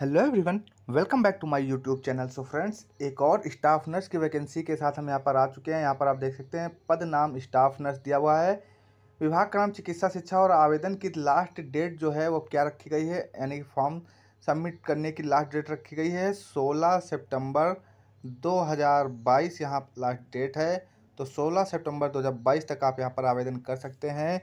hello everyone welcome back to my YouTube channel so friends एक और staff nurse की vacancy के साथ हम यहाँ पर आ चुके हैं यहाँ पर आप देख सकते हैं पद नाम स्टाफ नर्स दिया हुआ है विभाग क्रम चिकित्सा शिक्षा और आवेदन की लास्ट डेट जो है वो क्या रखी गई है यानी फॉर्म सबमिट करने की लास्ट डेट रखी गई है सोलह सेप्टेम्बर दो हज़ार बाईस यहाँ लास्ट डेट है तो सोलह सेप्टेम्बर दो हज़ार बाईस तक आप यहाँ पर आवेदन कर सकते हैं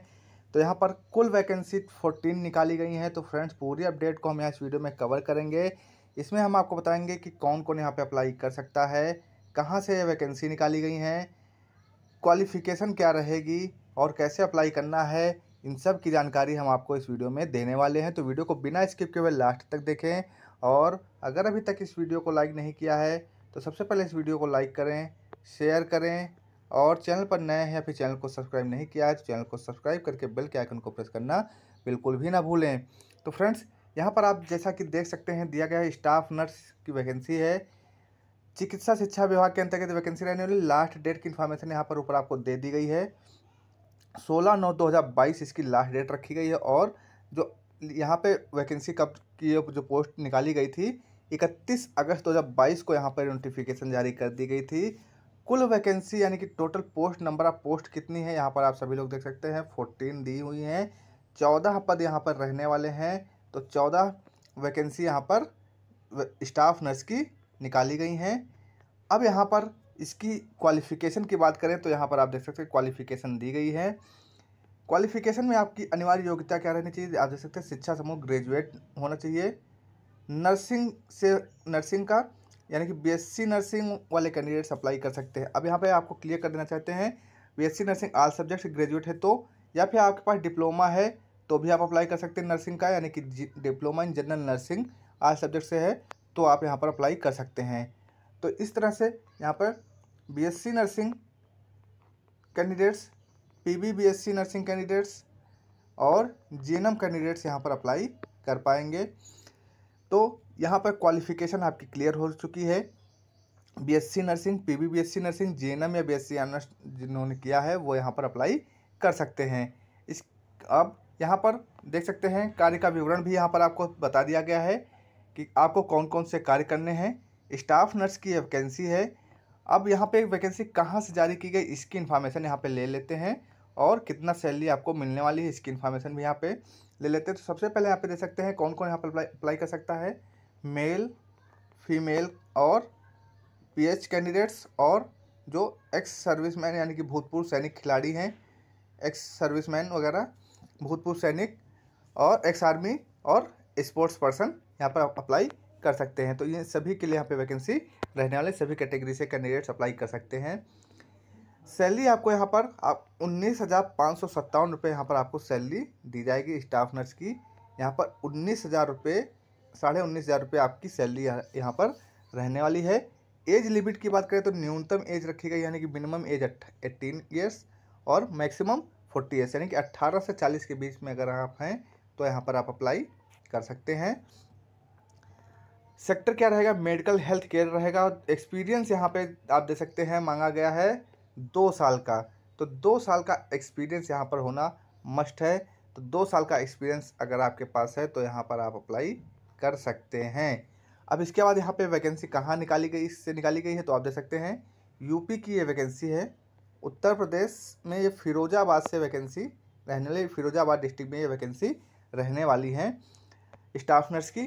तो यहाँ पर कुल वैकेंसी फोर्टीन निकाली गई हैं तो फ्रेंड्स पूरी अपडेट को हम यहाँ इस वीडियो में कवर करेंगे इसमें हम आपको बताएंगे कि कौन कौन यहाँ पे अप्लाई कर सकता है कहाँ से वैकेंसी निकाली गई हैं क्वालिफ़िकेशन क्या रहेगी और कैसे अप्लाई करना है इन सब की जानकारी हम आपको इस वीडियो में देने वाले हैं तो वीडियो को बिना स्किप किए हुए लास्ट तक देखें और अगर अभी तक इस वीडियो को लाइक नहीं किया है तो सबसे पहले इस वीडियो को लाइक करें शेयर करें और चैनल पर नए हैं या फिर चैनल को सब्सक्राइब नहीं किया है तो चैनल को सब्सक्राइब करके बेल के आइकन को प्रेस करना बिल्कुल भी ना भूलें तो फ्रेंड्स यहाँ पर आप जैसा कि देख सकते हैं दिया गया है स्टाफ नर्स की वैकेंसी है चिकित्सा शिक्षा विभाग के अंतर्गत वैकेंसी रहने वाली लास्ट डेट की इन्फॉर्मेशन यहाँ पर ऊपर आपको दे दी गई है सोलह नौ दो हज़ार बाईस इसकी लास्ट डेट रखी गई है और जो यहाँ पे वैकेंसी कब की जो पोस्ट निकाली गई थी इकतीस अगस्त 2022 को यहाँ पर नोटिफिकेशन जारी कर दी गई थी कुल वैकेंसी यानी कि total post number of post कितनी है यहाँ पर आप सभी लोग देख सकते हैं फोर्टीन दी हुई हैं चौदह पद यहाँ पर रहने वाले हैं तो चौदह वैकेंसी यहाँ पर स्टाफ नर्स की निकाली गई हैं अब यहाँ पर इसकी क्वालिफ़िकेशन की बात करें तो यहाँ पर आप देख सकते हैं क्वालिफ़िकेशन दी गई है क्वालिफ़िकेशन में आपकी अनिवार्य योग्यता क्या रहनी चाहिए आप देख सकते हैं शिक्षा समूह ग्रेजुएट होना चाहिए नर्सिंग से नर्सिंग का यानी कि बीएससी नर्सिंग वाले कैंडिडेट्स अप्लाई कर सकते हैं अब यहाँ पे आपको क्लियर कर देना चाहते हैं BSc nursing all subject graduate है तो या फिर आपके पास डिप्लोमा है तो भी आप अप्लाई कर सकते हैं नर्सिंग का यानी कि diploma in general nursing all subject से है तो आप यहाँ पर अप्लाई कर सकते हैं तो इस तरह से यहाँ पर B nursing candidates P BSc nursing candidates और जी कैंडिडेट्स यहाँ पर अप्लाई कर पाएंगे तो यहाँ पर क्वालिफिकेशन आपकी क्लियर हो चुकी है बीएससी नर्सिंग पी नर्सिंग जे या बीएससी ऑनर्स जिन्होंने किया है वो यहाँ पर अप्लाई कर सकते हैं इस अब यहाँ पर देख सकते हैं कार्य का विवरण भी यहाँ पर आपको बता दिया गया है कि आपको कौन कौन से कार्य करने हैं स्टाफ नर्स की वैकेंसी है अब यहाँ पर वैकेंसी कहाँ से जारी की गई इसकी इन्फॉर्मेशन यहाँ पर ले लेते हैं और कितना सैलरी आपको मिलने वाली है इसकी इन्फॉर्मेशन भी यहाँ पे ले लेते हैं तो सबसे पहले यहाँ पे दे सकते हैं कौन कौन यहाँ पर अप्लाई कर सकता है मेल फीमेल और पीएच कैंडिडेट्स और जो एक्स सर्विसमैन यानी कि भूतपूर्व सैनिक खिलाड़ी हैं एक्स सर्विसमैन वगैरह भूतपूर्व सैनिक और एक्स आर्मी और स्पोर्ट्स पर्सन यहाँ पर अप्लाई कर सकते हैं तो ये सभी के लिए यहाँ पे वैकेंसी रहने वाले सभी कैटेगरी से कैंडिडेट्स अप्लाई कर सकते हैं सैलरी आपको यहाँ पर आप उन्नीस हज़ार पाँच सौ सत्तावन रुपये यहाँ पर आपको सैलरी दी जाएगी स्टाफ नर्स की यहाँ पर उन्नीस हज़ार रुपये साढ़े उन्नीस हज़ार रुपये आपकी सैलरी यहाँ पर रहने वाली है एज लिमिट की बात करें तो न्यूनतम एज रखी गई यानी कि मिनिमम एज एटीन ईयर्स और मैक्सिमम फोर्टी ईयर्स यानी कि अट्ठारह से चालीस के बीच में अगर आप हैं तो यहाँ पर आप अप्लाई कर सकते हैं सेक्टर क्या रहेगा मेडिकल हेल्थ केयर रहेगा एक्सपीरियंस यहाँ पे आप दे सकते हैं मांगा गया है दो साल का तो दो साल का एक्सपीरियंस यहाँ पर होना मस्ट है तो दो साल का एक्सपीरियंस अगर आपके पास है तो यहाँ पर आप अप्लाई कर सकते हैं अब इसके बाद यहाँ पे वैकेंसी कहाँ निकाली गई इससे निकाली गई है तो आप देख सकते हैं यूपी की ये वैकेंसी है उत्तर प्रदेश में ये फिरोजाबाद से वैकेंसी रहने वाली फिरोजाबाद डिस्ट्रिक्ट में ये वैकेंसी रहने वाली है स्टाफ नर्स की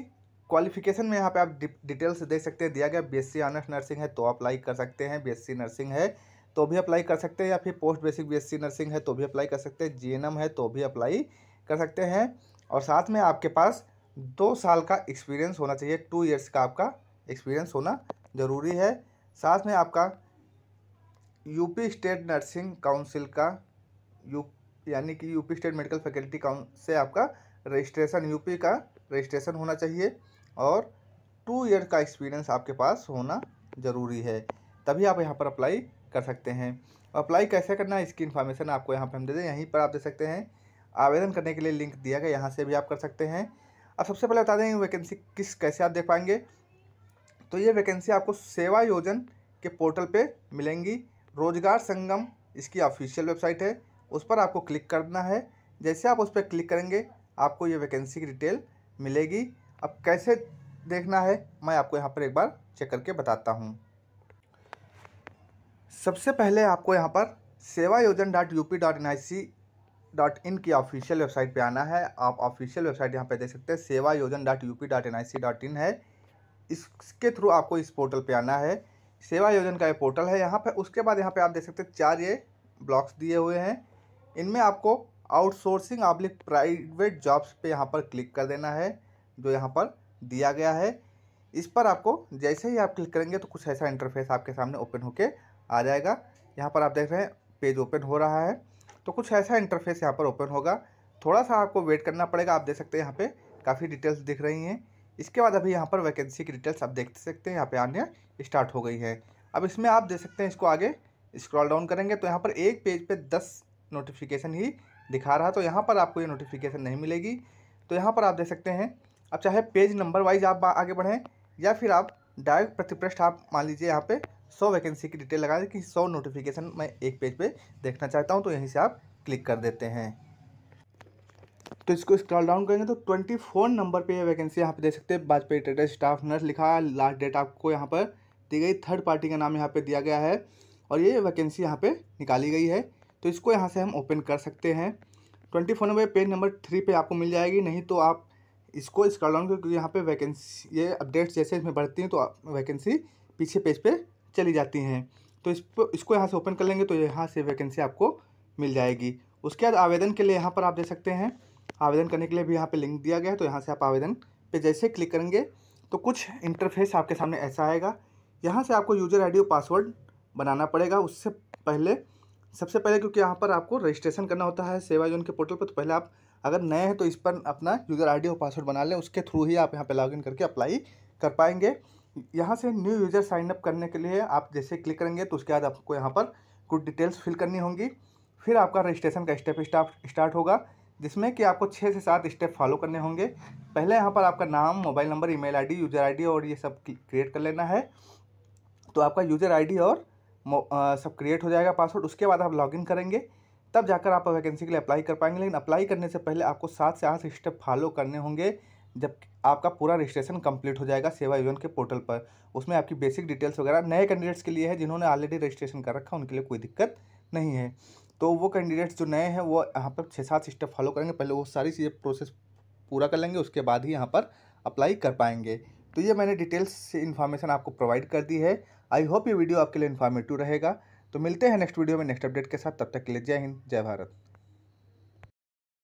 क्वालिफिकेशन में यहाँ पे आप डिटेल्स देख सकते हैं दिया गया बीएससी ऑनर्स नर्सिंग है तो अप्लाई कर सकते हैं बीएससी नर्सिंग है तो भी अप्लाई कर सकते हैं या फिर पोस्ट बेसिक बीएससी नर्सिंग है तो भी अप्लाई कर सकते हैं जीएनएम है तो भी अप्लाई कर सकते हैं और साथ में आपके पास दो साल का एक्सपीरियंस होना चाहिए टू इयर्स का आपका एक्सपीरियंस होना ज़रूरी है साथ में आपका यूपी स्टेट नर्सिंग काउंसिल का यू यानी कि UP state medical faculty council से आपका रजिस्ट्रेशन यूपी का रजिस्ट्रेशन होना चाहिए और टू ईयर का एक्सपीरियंस आपके पास होना ज़रूरी है तभी आप यहाँ पर अप्लाई कर सकते हैं अप्लाई कैसे करना है इसकी इन्फॉर्मेशन आपको यहाँ पर हम दे दें यहीं पर आप दे सकते हैं आवेदन करने के लिए लिंक दिया गया यहाँ से भी आप कर सकते हैं अब सबसे पहले बता दें वैकेंसी किस कैसे आप देख पाएंगे तो ये वैकेंसी आपको सेवा योजन के पोर्टल पे मिलेंगी रोजगार संगम इसकी ऑफिशियल वेबसाइट है उस पर आपको क्लिक करना है जैसे आप उस पर क्लिक करेंगे आपको ये वैकेंसी की डिटेल मिलेगी अब कैसे देखना है मैं आपको यहाँ पर एक बार चेक करके बताता हूँ सबसे पहले आपको यहाँ पर Sevayojan dot U P dot N I C dot in की ऑफिशियल वेबसाइट पे आना है आप ऑफिशियल वेबसाइट यहाँ पे देख सकते हैं Sevayojan dot U P dot N I C dot in है इसके थ्रू आपको इस पोर्टल पे आना है सेवा योजन का ये पोर्टल है यहाँ पे उसके बाद यहाँ पे आप देख सकते हैं चार ये ब्लॉक्स दिए हुए हैं इनमें आपको आउटसोर्सिंग ऑब्लिक प्राइवेट जॉब्स पर यहाँ पर क्लिक कर देना है जो यहाँ पर दिया गया है इस पर आपको जैसे ही आप क्लिक करेंगे तो कुछ ऐसा इंटरफेस आपके सामने ओपन होकर आ जाएगा यहाँ पर आप देख रहे हैं पेज ओपन हो रहा है तो कुछ ऐसा इंटरफेस यहाँ पर ओपन होगा थोड़ा सा आपको वेट करना पड़ेगा आप देख सकते हैं यहाँ पे काफ़ी डिटेल्स दिख रही हैं इसके बाद अभी यहाँ पर वैकेंसी की डिटेल्स आप देख सकते हैं यहाँ पे आने स्टार्ट हो गई है अब इसमें आप देख सकते हैं इसको आगे स्क्रॉल डाउन करेंगे तो यहाँ पर एक पेज पे दस नोटिफिकेशन ही दिखा रहा है तो यहाँ पर आपको ये नोटिफिकेशन नहीं मिलेगी तो यहाँ पर आप देख सकते हैं अब चाहे पेज नंबर वाइज आप आगे बढ़ें या फिर आप डायरेक्ट प्रतिपृष्ठ आप मान लीजिए यहाँ पर सौ वैकेंसी की डिटेल लगा दें कि सौ नोटिफिकेशन मैं एक पेज पे देखना चाहता हूँ तो यहीं से आप क्लिक कर देते हैं तो इसको स्क्रॉल डाउन करेंगे तो ट्वेंटी फोर नंबर पे ये वैकेंसी यहाँ पे देख सकते हैं वाजपेयी ट्रेडर स्टाफ नर्स लिखा है लास्ट डेट आपको यहाँ पर दी गई थर्ड पार्टी का नाम यहाँ पर दिया गया है और ये वैकेंसी यहाँ पर निकाली गई है तो इसको यहाँ से हम ओपन कर सकते हैं twenty four number page number three पे आपको मिल जाएगी नहीं तो आप इसको स्क्रॉल डाउन क्योंकि यहाँ पे वैकेंसी ये अपडेट्स जैसे इसमें बढ़ती हैं तो वैकेंसी पीछे पेज पे चली जाती हैं तो इस इसको यहाँ से ओपन कर लेंगे तो यहाँ से वैकेंसी आपको मिल जाएगी उसके बाद आवेदन के लिए यहाँ पर आप दे सकते हैं आवेदन करने के लिए भी यहाँ पर लिंक दिया गया है तो यहाँ से आप आवेदन पर जैसे क्लिक करेंगे तो कुछ इंटरफेस आपके सामने ऐसा आएगा यहाँ से आपको यूजर आई और पासवर्ड बनाना पड़ेगा उससे पहले सबसे पहले क्योंकि यहाँ पर आपको रजिस्ट्रेशन करना होता है सेवा जोन के पोर्टल पर तो पहले आप अगर नए हैं तो इस पर अपना यूज़र आईडी और पासवर्ड बना लें उसके थ्रू ही आप यहाँ पर लॉगिन करके अप्लाई कर पाएंगे यहाँ से न्यू यूज़र साइनअप करने के लिए आप जैसे क्लिक करेंगे तो उसके बाद आपको यहाँ पर कुछ डिटेल्स फिल करनी होंगी फिर आपका रजिस्ट्रेशन का स्टेप स्टार्ट होगा जिसमें कि आपको छः से सात स्टेप फॉलो करने होंगे पहले यहाँ पर आपका नाम mobile number email ID user ID और ये सब क्रिएट कर लेना है तो आपका यूज़र आईडी और आ, सब क्रिएट हो जाएगा पासवर्ड उसके बाद आप लॉगिन करेंगे तब जाकर आप वैकेंसी के लिए अप्लाई कर पाएंगे लेकिन अप्लाई करने से पहले आपको सात से आठ स्टेप फॉलो करने होंगे जब आपका पूरा रजिस्ट्रेशन कंप्लीट हो जाएगा सेवा योजन के पोर्टल पर उसमें आपकी बेसिक डिटेल्स वगैरह नए कैंडिडेट्स के लिए है जिन्होंने ऑलरेडी रजिस्ट्रेशन कर रखा उनके लिए कोई दिक्कत नहीं है तो वो कैंडिडेट्स जो नए हैं वो यहाँ पर छः सात स्टेप फॉलो करेंगे पहले वो सारी चीज़ें प्रोसेस पूरा कर लेंगे उसके बाद ही यहाँ पर अप्लाई कर पाएंगे तो ये मैंने डिटेल्स से इन्फॉर्मेशन आपको प्रोवाइड कर दी है आई होप ये वीडियो आपके लिए इन्फॉर्मेटिव रहेगा तो मिलते हैं नेक्स्ट वीडियो में नेक्स्ट अपडेट के साथ तब तक के लिए जय हिंद जय भारत